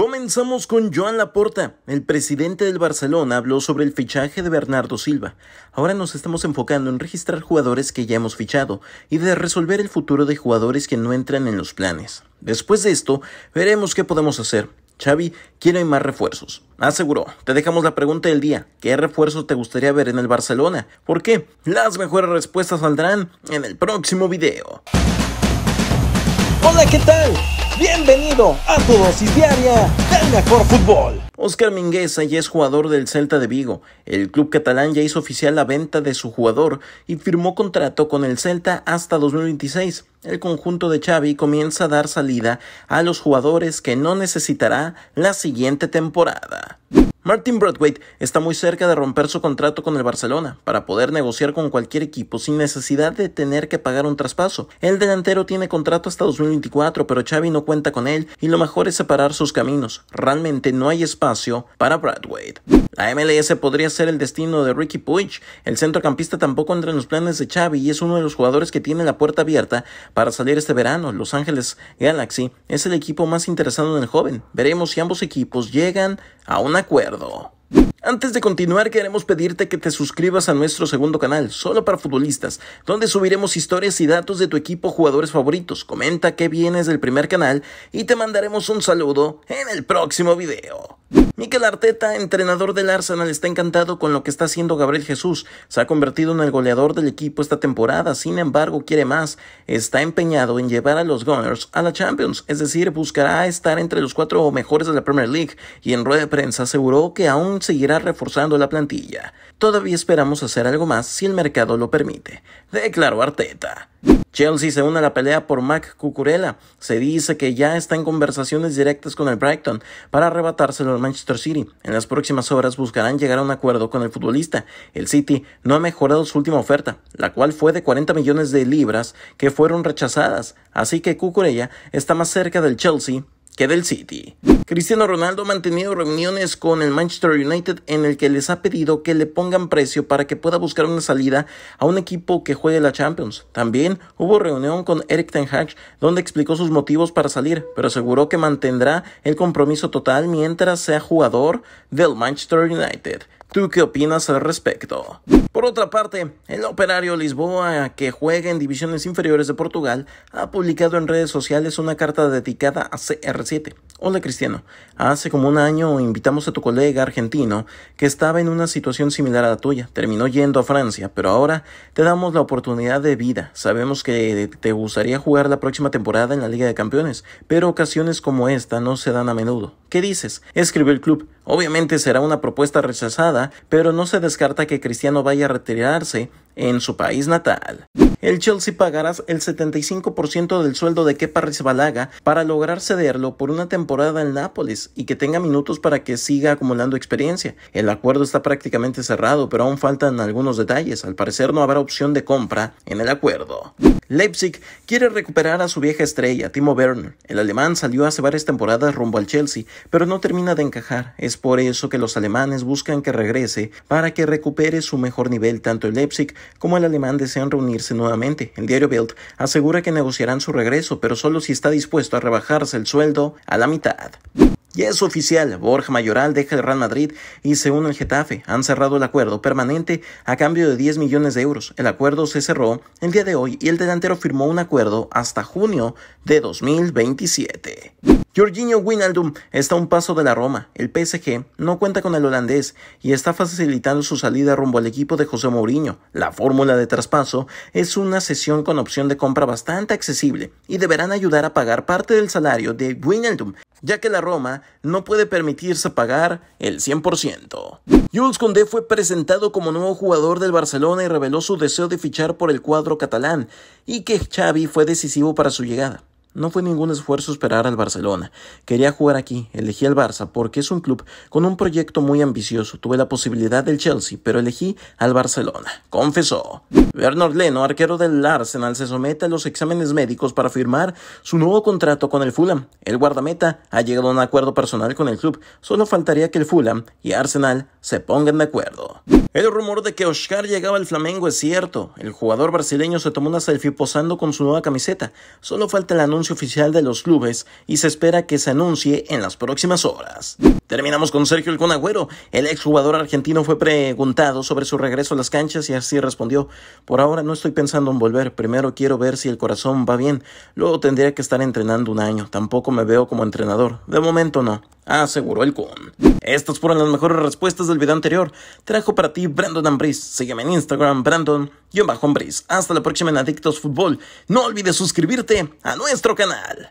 Comenzamos con Joan Laporta. El presidente del Barcelona habló sobre el fichaje de Bernardo Silva. Ahora nos estamos enfocando en registrar jugadores que ya hemos fichado y de resolver el futuro de jugadores que no entran en los planes. Después de esto, veremos qué podemos hacer. Xavi, quiero más refuerzos. Aseguró, te dejamos la pregunta del día. ¿Qué refuerzo te gustaría ver en el Barcelona? ¿Por qué? Las mejores respuestas saldrán en el próximo video. Hola, ¿qué tal? Bienvenido a tu dosis diaria del mejor fútbol. Oscar Mingueza ya es jugador del Celta de Vigo. El club catalán ya hizo oficial la venta de su jugador y firmó contrato con el Celta hasta 2026. El conjunto de Xavi comienza a dar salida a los jugadores que no necesitará la siguiente temporada. Martin Broadway está muy cerca de romper su contrato con el Barcelona para poder negociar con cualquier equipo sin necesidad de tener que pagar un traspaso. El delantero tiene contrato hasta 2024, pero Xavi no cuenta con él y lo mejor es separar sus caminos. Realmente no hay espacio para Broadway. La MLS podría ser el destino de Ricky Puig. El centrocampista tampoco entra en los planes de Xavi y es uno de los jugadores que tiene la puerta abierta para salir este verano. Los Ángeles Galaxy es el equipo más interesado en el joven. Veremos si ambos equipos llegan a un acuerdo. Antes de continuar, queremos pedirte que te suscribas a nuestro segundo canal, solo para futbolistas, donde subiremos historias y datos de tu equipo jugadores favoritos. Comenta que vienes del primer canal y te mandaremos un saludo en el próximo video. Mikel Arteta, entrenador del Arsenal, está encantado con lo que está haciendo Gabriel Jesús. Se ha convertido en el goleador del equipo esta temporada, sin embargo quiere más. Está empeñado en llevar a los Gunners a la Champions, es decir, buscará estar entre los cuatro mejores de la Premier League y en rueda de prensa aseguró que aún seguirá reforzando la plantilla. Todavía esperamos hacer algo más si el mercado lo permite, declaró Arteta. Chelsea se une a la pelea por Mac Cucurella. Se dice que ya está en conversaciones directas con el Brighton para arrebatárselo al Manchester City. En las próximas horas buscarán llegar a un acuerdo con el futbolista. El City no ha mejorado su última oferta, la cual fue de 40 millones de libras que fueron rechazadas. Así que Cucurella está más cerca del Chelsea del City. Cristiano Ronaldo ha mantenido reuniones con el Manchester United en el que les ha pedido que le pongan precio para que pueda buscar una salida a un equipo que juegue la Champions. También hubo reunión con Eric Ten Hag donde explicó sus motivos para salir, pero aseguró que mantendrá el compromiso total mientras sea jugador del Manchester United. ¿Tú qué opinas al respecto? Por otra parte, el operario Lisboa, que juega en divisiones inferiores de Portugal, ha publicado en redes sociales una carta dedicada a CR7, Hola Cristiano, hace como un año invitamos a tu colega argentino que estaba en una situación similar a la tuya, terminó yendo a Francia, pero ahora te damos la oportunidad de vida. Sabemos que te gustaría jugar la próxima temporada en la Liga de Campeones, pero ocasiones como esta no se dan a menudo. ¿Qué dices? Escribió el club. Obviamente será una propuesta rechazada, pero no se descarta que Cristiano vaya a retirarse en su país natal. El Chelsea pagará el 75% del sueldo de Kepa Balaga para lograr cederlo por una temporada en Nápoles y que tenga minutos para que siga acumulando experiencia. El acuerdo está prácticamente cerrado, pero aún faltan algunos detalles. Al parecer no habrá opción de compra en el acuerdo. Leipzig quiere recuperar a su vieja estrella, Timo Werner. El alemán salió hace varias temporadas rumbo al Chelsea, pero no termina de encajar. Es por eso que los alemanes buscan que regrese para que recupere su mejor nivel tanto en Leipzig como el alemán desean reunirse nuevamente. El diario Bild asegura que negociarán su regreso, pero solo si está dispuesto a rebajarse el sueldo a la mitad. Y es oficial, Borja Mayoral deja el Real Madrid y se une al Getafe. Han cerrado el acuerdo permanente a cambio de 10 millones de euros. El acuerdo se cerró el día de hoy y el delantero firmó un acuerdo hasta junio de 2027. Jorginho Wijnaldum está a un paso de la Roma. El PSG no cuenta con el holandés y está facilitando su salida rumbo al equipo de José Mourinho. La fórmula de traspaso es una sesión con opción de compra bastante accesible y deberán ayudar a pagar parte del salario de Wijnaldum ya que la Roma no puede permitirse pagar el 100%. Jules Condé fue presentado como nuevo jugador del Barcelona y reveló su deseo de fichar por el cuadro catalán y que Xavi fue decisivo para su llegada. No fue ningún esfuerzo esperar al Barcelona. Quería jugar aquí, elegí al Barça porque es un club con un proyecto muy ambicioso. Tuve la posibilidad del Chelsea, pero elegí al Barcelona, confesó. Bernard Leno, arquero del Arsenal, se somete a los exámenes médicos para firmar su nuevo contrato con el Fulham. El guardameta ha llegado a un acuerdo personal con el club. Solo faltaría que el Fulham y Arsenal se pongan de acuerdo. El rumor de que Oscar llegaba al Flamengo es cierto. El jugador brasileño se tomó una selfie posando con su nueva camiseta. Solo falta el anuncio oficial de los clubes y se espera que se anuncie en las próximas horas. Terminamos con Sergio El Conagüero. El exjugador argentino fue preguntado sobre su regreso a las canchas y así respondió: Por ahora no estoy pensando en volver. Primero quiero ver si el corazón va bien. Luego tendría que estar entrenando un año. Tampoco me veo como entrenador. De momento no aseguró el con Estas fueron las mejores respuestas del video anterior. Trajo para ti Brandon Ambris. Sígueme en Instagram, Brandon-Ambris. Hasta la próxima en Adictos Fútbol. No olvides suscribirte a nuestro canal.